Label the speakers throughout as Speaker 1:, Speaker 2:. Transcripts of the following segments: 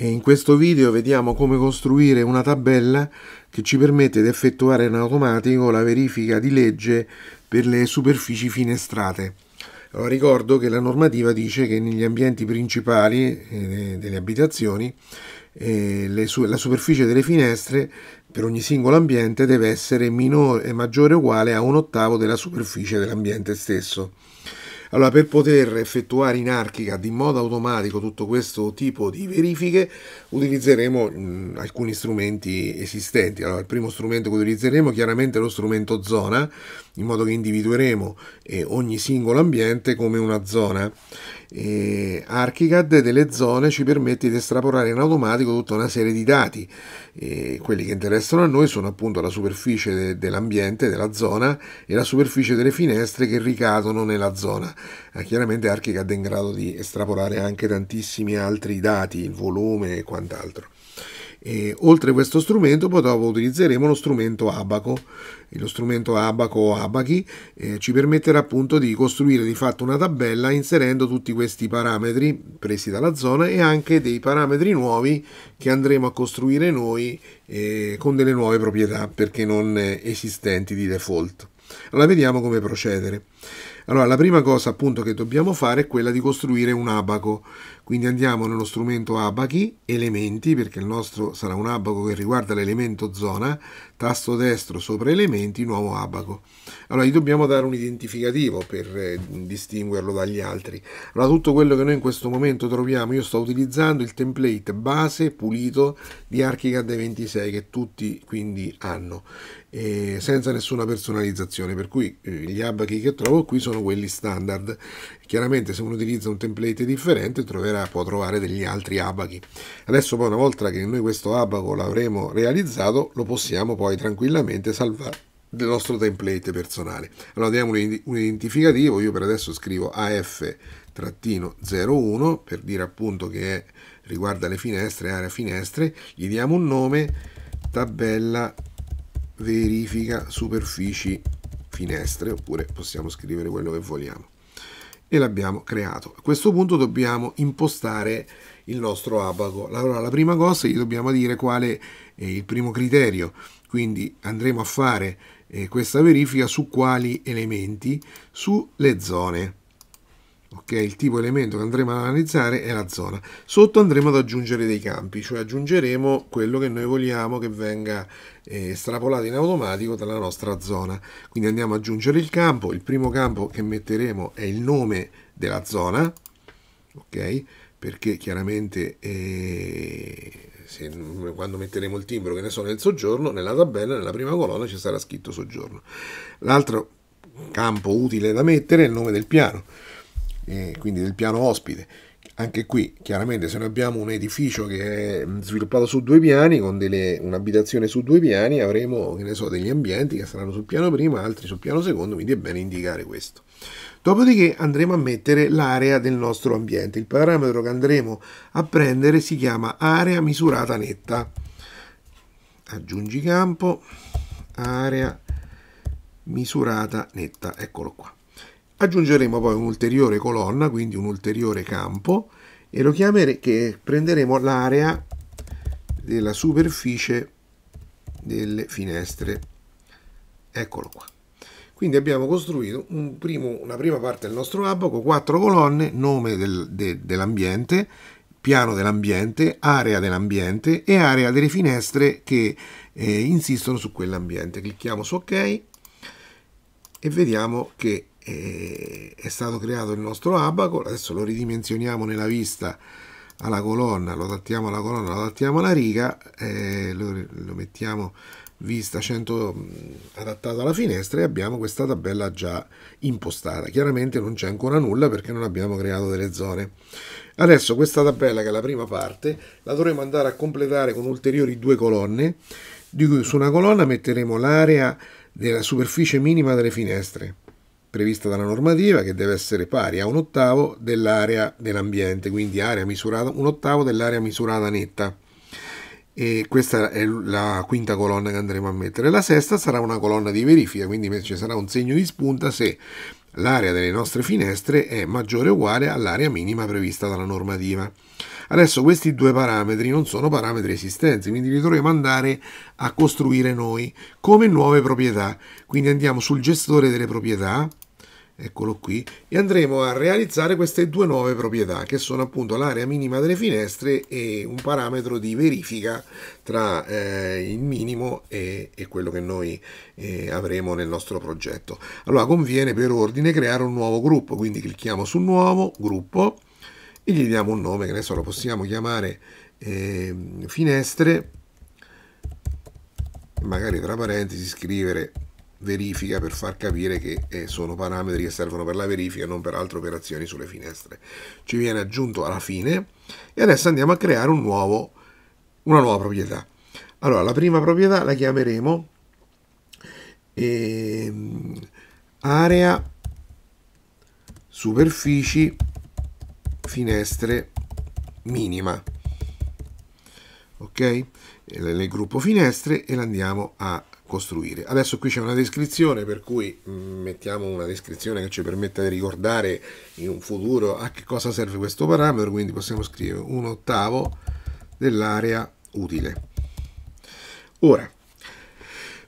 Speaker 1: E in questo video vediamo come costruire una tabella che ci permette di effettuare in automatico la verifica di legge per le superfici finestrate. ricordo che la normativa dice che negli ambienti principali eh, delle abitazioni eh, su la superficie delle finestre per ogni singolo ambiente deve essere minore, maggiore o uguale a un ottavo della superficie dell'ambiente stesso. Allora, per poter effettuare in Archica in modo automatico tutto questo tipo di verifiche, utilizzeremo mh, mm, alcuni strumenti esistenti. Allora, il primo strumento che utilizzeremo è chiaramente lo strumento zona, in modo che individueremo eh, ogni singolo ambiente come una zona eh, Archicad delle zone ci permette di estrapolare in automatico tutta una serie di dati. Eh, quelli che interessano a noi sono appunto la superficie de- dell'ambiente, della zona e la superficie delle finestre che ricadono nella zona. Eh, chiaramente Archicad è in grado di estrapolare anche tantissimi altri dati, il volume e quant'altro. E, oltre a questo strumento poi dopo utilizzeremo lo strumento Abaco. E lo strumento Abaco o Abachi eh, ci permetterà appunto di costruire di fatto una tabella inserendo tutti questi parametri presi dalla zona e anche dei parametri nuovi che andremo a costruire noi eh, con delle nuove proprietà perché non eh, esistenti di default. Allora vediamo come procedere. Allora, la prima cosa appunto che dobbiamo fare è quella di costruire un abaco. Quindi andiamo nello strumento abachi, elementi, perché il nostro sarà un abaco che riguarda l'elemento zona, tasto destro sopra elementi, nuovo abaco. Allora, gli dobbiamo dare un identificativo per eh, distinguerlo dagli altri. Allora, tutto quello che noi in questo momento troviamo, io sto utilizzando il template base pulito di ArchiCAD 26 che tutti quindi hanno, eh, senza nessuna personalizzazione, per cui eh, gli abachi che trovo qui sono sono quelli standard. Chiaramente se uno utilizza un template differente troverà, può trovare degli altri abaghi. Adesso poi una volta che noi questo abaco l'avremo realizzato lo possiamo poi tranquillamente salvare del nostro template personale. Allora diamo un identificativo, io per adesso scrivo AF-01 per dire appunto che è, riguarda le finestre, area finestre, gli diamo un nome, tabella verifica superfici finestre oppure possiamo scrivere quello che vogliamo e l'abbiamo creato a questo punto dobbiamo impostare il nostro abaco allora la prima cosa gli dobbiamo dire quale è il primo criterio quindi andremo a fare eh, questa verifica su quali elementi sulle zone ok? Il tipo elemento che andremo ad analizzare è la zona. Sotto andremo ad aggiungere dei campi, cioè aggiungeremo quello che noi vogliamo che venga eh, estrapolato in automatico dalla nostra zona. Quindi andiamo ad aggiungere il campo, il primo campo che metteremo è il nome della zona, ok? Perché chiaramente eh, se, quando metteremo il timbro, che ne so, nel soggiorno, nella tabella, nella prima colonna ci sarà scritto soggiorno. L'altro campo utile da mettere è il nome del piano eh, quindi del piano ospite. Anche qui, chiaramente, se noi abbiamo un edificio che è mm, sviluppato su due piani, con delle, un'abitazione su due piani, avremo che ne so, degli ambienti che saranno sul piano prima, altri sul piano secondo, quindi è bene indicare questo. Dopodiché andremo a mettere l'area del nostro ambiente. Il parametro che andremo a prendere si chiama area misurata netta. Aggiungi campo, area misurata netta, eccolo qua. Aggiungeremo poi un'ulteriore colonna, quindi un ulteriore campo, e lo chiameremo che prenderemo l'area della superficie delle finestre. Eccolo qua. Quindi abbiamo costruito un primo, una prima parte del nostro hub con quattro colonne, nome del, de, dell'ambiente, piano dell'ambiente, area dell'ambiente e area delle finestre che eh, insistono su quell'ambiente. Clicchiamo su ok e vediamo che è stato creato il nostro abaco, adesso lo ridimensioniamo nella vista alla colonna, lo adattiamo alla colonna, lo adattiamo alla riga, eh, lo, lo, mettiamo vista 100 adattato alla finestra e abbiamo questa tabella già impostata. Chiaramente non c'è ancora nulla perché non abbiamo creato delle zone. Adesso questa tabella che è la prima parte la dovremo andare a completare con ulteriori due colonne, di cui su una colonna metteremo l'area della superficie minima delle finestre prevista dalla normativa che deve essere pari a un ottavo dell'area dell'ambiente, quindi misurata, un ottavo dell'area misurata netta. E questa è la quinta colonna che andremo a mettere. La sesta sarà una colonna di verifica, quindi ci sarà un segno di spunta se l'area delle nostre finestre è maggiore o uguale all'area minima prevista dalla normativa. Adesso questi due parametri non sono parametri esistenti, quindi li dovremo andare a costruire noi come nuove proprietà. Quindi andiamo sul gestore delle proprietà, eccolo qui, e andremo a realizzare queste due nuove proprietà che sono appunto l'area minima delle finestre e un parametro di verifica tra eh, il minimo e, e quello che noi eh, avremo nel nostro progetto. Allora conviene per ordine creare un nuovo gruppo, quindi clicchiamo su nuovo gruppo e gli diamo un nome, che adesso lo possiamo chiamare eh, finestre, magari tra parentesi scrivere verifica per far capire che eh, sono parametri che servono per la verifica non per altre operazioni sulle finestre. Ci viene aggiunto alla fine e adesso andiamo a creare un nuovo, una nuova proprietà. Allora, la prima proprietà la chiameremo eh, area superfici finestre minima ok nel gruppo finestre e l'andiamo a costruire adesso qui c'è una descrizione per cui mm, mettiamo una descrizione che ci permetta di ricordare in un futuro a che cosa serve questo parametro quindi possiamo scrivere un ottavo dell'area utile ora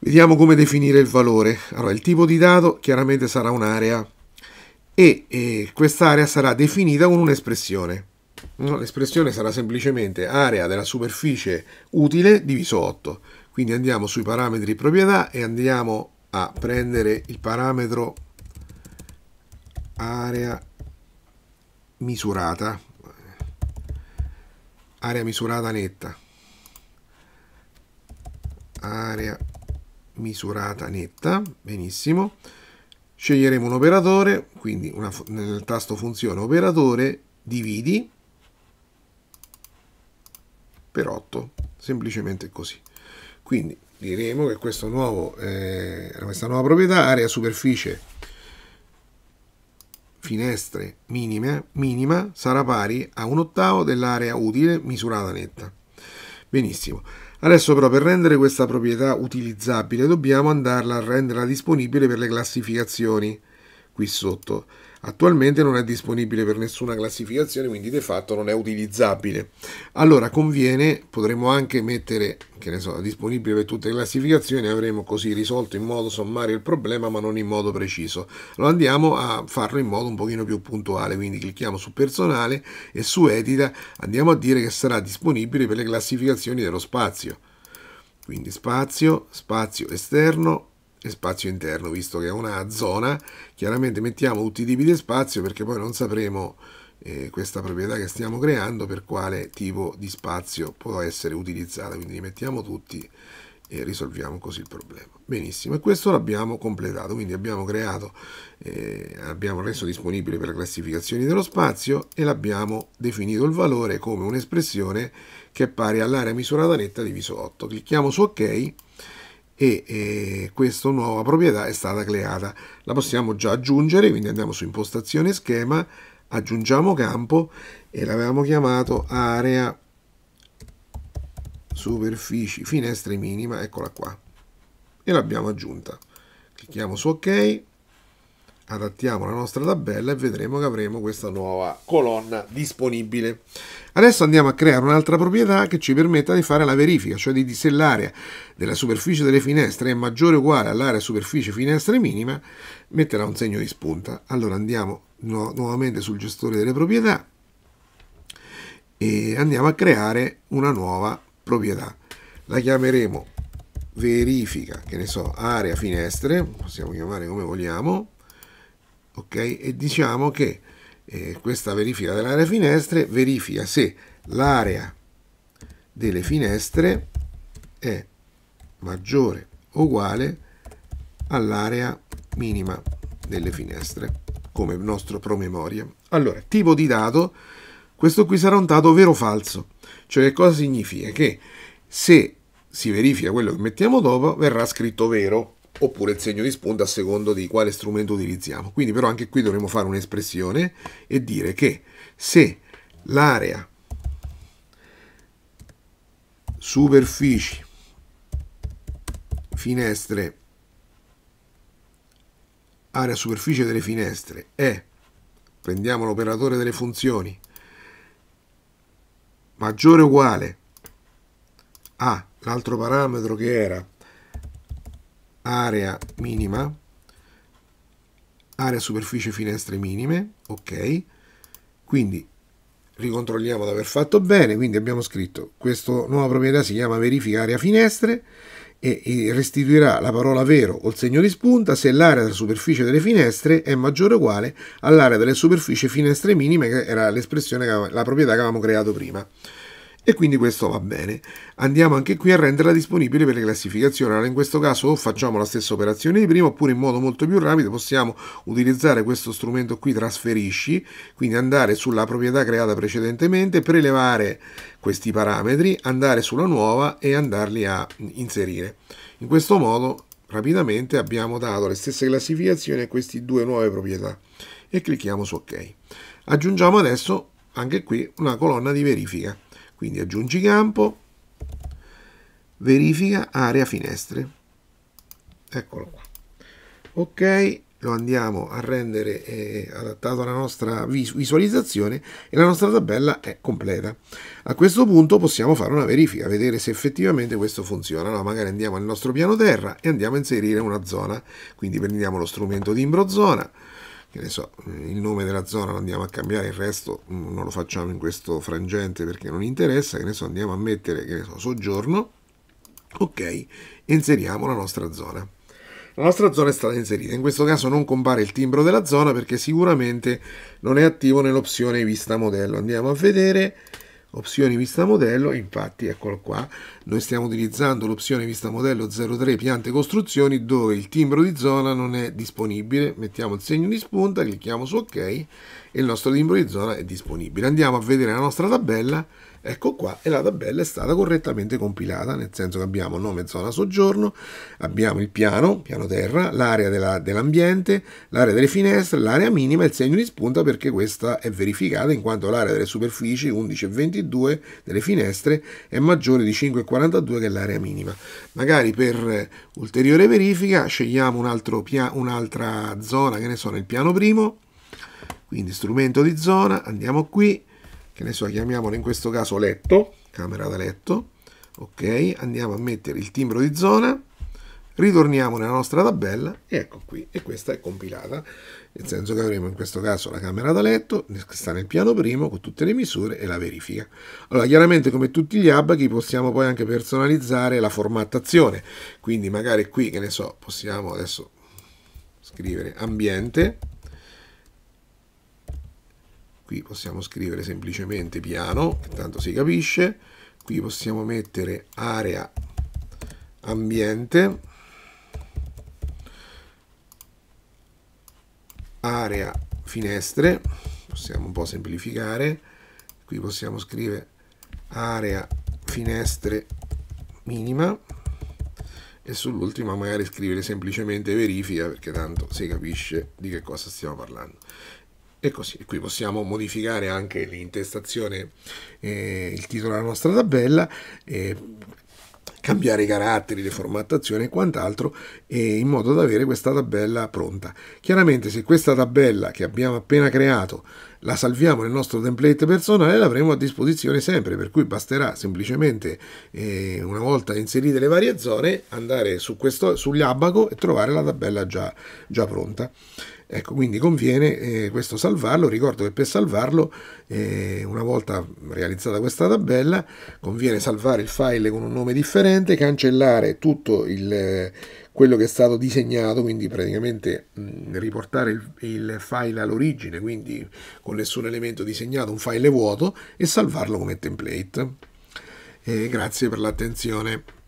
Speaker 1: vediamo come definire il valore allora il tipo di dato chiaramente sarà un'area e, e quest'area sarà definita con un'espressione. L'espressione sarà semplicemente area della superficie utile diviso 8. Quindi andiamo sui parametri proprietà e andiamo a prendere il parametro area misurata, area misurata netta, area misurata netta, benissimo sceglieremo un operatore, quindi una, nel tasto funzione operatore, dividi per 8, semplicemente così. Quindi diremo che questo nuovo, eh, questa nuova proprietà, area superficie finestre minime, minima sarà pari a un ottavo dell'area utile misurata netta. Benissimo. Adesso però per rendere questa proprietà utilizzabile dobbiamo andarla a renderla disponibile per le classificazioni qui sotto attualmente non è disponibile per nessuna classificazione, quindi di fatto non è utilizzabile. Allora conviene, potremmo anche mettere, che ne so, disponibile per tutte le classificazioni, avremo così risolto in modo sommario il problema, ma non in modo preciso. Lo andiamo a farlo in modo un pochino più puntuale, quindi clicchiamo su personale e su edita andiamo a dire che sarà disponibile per le classificazioni dello spazio. Quindi spazio, spazio esterno, spazio interno, visto che è una zona, chiaramente mettiamo tutti i tipi di spazio perché poi non sapremo eh, questa proprietà che stiamo creando per quale tipo di spazio può essere utilizzata, quindi li mettiamo tutti e risolviamo così il problema. Benissimo, e questo l'abbiamo completato, quindi abbiamo creato, eh, abbiamo reso disponibile per le classificazioni dello spazio e l'abbiamo definito il valore come un'espressione che è pari all'area misurata netta diviso 8. Clicchiamo su ok e eh, questa nuova proprietà è stata creata. La possiamo già aggiungere, quindi andiamo su impostazione schema, aggiungiamo campo e l'avevamo chiamato area superfici finestre minima, eccola qua, e l'abbiamo aggiunta. Clicchiamo su ok adattiamo la nostra tabella e vedremo che avremo questa nuova colonna disponibile. Adesso andiamo a creare un'altra proprietà che ci permetta di fare la verifica, cioè di, se l'area della superficie delle finestre è maggiore o uguale all'area superficie finestre minima, metterà un segno di spunta. Allora andiamo nu nuovamente sul gestore delle proprietà e andiamo a creare una nuova proprietà. La chiameremo verifica, che ne so, area finestre, possiamo chiamare come vogliamo, okay? e diciamo che eh, questa verifica dell'area finestre verifica se l'area delle finestre è maggiore o uguale all'area minima delle finestre come nostro promemoria. Allora, tipo di dato, questo qui sarà un dato vero o falso, cioè che cosa significa? Che se si verifica quello che mettiamo dopo verrà scritto vero, oppure il segno di spunta a secondo di quale strumento utilizziamo. Quindi però anche qui dovremmo fare un'espressione e dire che se l'area superfici finestre area superficie delle finestre è prendiamo l'operatore delle funzioni maggiore o uguale a l'altro parametro che era area minima, area superficie finestre minime, ok, quindi ricontrolliamo di aver fatto bene, quindi abbiamo scritto questa nuova proprietà si chiama verifica area finestre e restituirà la parola vero o il segno di spunta se l'area della superficie delle finestre è maggiore o uguale all'area delle superfici finestre minime che era l'espressione, la proprietà che avevamo creato prima e quindi questo va bene. Andiamo anche qui a renderla disponibile per le classificazioni, allora in questo caso o facciamo la stessa operazione di prima oppure in modo molto più rapido possiamo utilizzare questo strumento qui trasferisci, quindi andare sulla proprietà creata precedentemente, prelevare questi parametri, andare sulla nuova e andarli a inserire. In questo modo rapidamente abbiamo dato le stesse classificazioni a queste due nuove proprietà e clicchiamo su ok. Aggiungiamo adesso anche qui una colonna di verifica quindi aggiungi campo, verifica area finestre. Eccolo qua. Ok, lo andiamo a rendere eh, adattato alla nostra visualizzazione e la nostra tabella è completa. A questo punto possiamo fare una verifica, vedere se effettivamente questo funziona. Allora magari andiamo al nostro piano terra e andiamo a inserire una zona. Quindi prendiamo lo strumento timbro zona, che ne so, il nome della zona lo andiamo a cambiare, il resto mm, non lo facciamo in questo frangente perché non interessa, che ne so, andiamo a mettere, che ne so, soggiorno, ok, inseriamo la nostra zona. La nostra zona è stata inserita, in questo caso non compare il timbro della zona perché sicuramente non è attivo nell'opzione vista modello. Andiamo a vedere, opzioni vista modello, infatti eccolo qua, noi stiamo utilizzando l'opzione vista modello 03 piante costruzioni dove il timbro di zona non è disponibile, mettiamo il segno di spunta, clicchiamo su ok e il nostro timbro di zona è disponibile. Andiamo a vedere la nostra tabella Ecco qua e la tabella è stata correttamente compilata, nel senso che abbiamo nome zona soggiorno, abbiamo il piano, piano terra, l'area dell'ambiente, l'area delle finestre, l'area minima e il segno di spunta perché questa è verificata in quanto l'area delle superfici 11 e 22 delle finestre è maggiore di 5,42 che l'area minima. Magari per eh, ulteriore verifica scegliamo un'altra zona, che ne so, nel piano primo, quindi strumento di zona, andiamo qui che ne so, chiamiamolo in questo caso letto, camera da letto, ok, andiamo a mettere il timbro di zona, ritorniamo nella nostra tabella e ecco qui, e questa è compilata, nel senso che avremo in questo caso la camera da letto, che sta nel piano primo, con tutte le misure e la verifica. Allora, chiaramente come tutti gli abachi possiamo poi anche personalizzare la formattazione, quindi magari qui, che ne so, possiamo adesso scrivere ambiente, qui possiamo scrivere semplicemente piano, che tanto si capisce, qui possiamo mettere area ambiente, area finestre, possiamo un po' semplificare, qui possiamo scrivere area finestre minima e sull'ultima magari scrivere semplicemente verifica perché tanto si capisce di che cosa stiamo parlando e così. qui possiamo modificare anche l'intestazione, eh, il titolo della nostra tabella, eh, cambiare i caratteri, le formattazioni e quant'altro, e in modo da avere questa tabella pronta. Chiaramente se questa tabella che abbiamo appena creato la salviamo nel nostro template personale l'avremo a disposizione sempre, per cui basterà semplicemente eh, una volta inserite le varie zone andare su questo, sull'abaco e trovare la tabella già, già pronta. Ecco, quindi conviene eh, questo salvarlo. Ricordo che per salvarlo, eh, una volta realizzata questa tabella, conviene salvare il file con un nome differente semplicemente cancellare tutto il, quello che è stato disegnato, quindi praticamente mh, riportare il, il, file all'origine, quindi con nessun elemento disegnato, un file vuoto, e salvarlo come template. E eh, grazie per l'attenzione.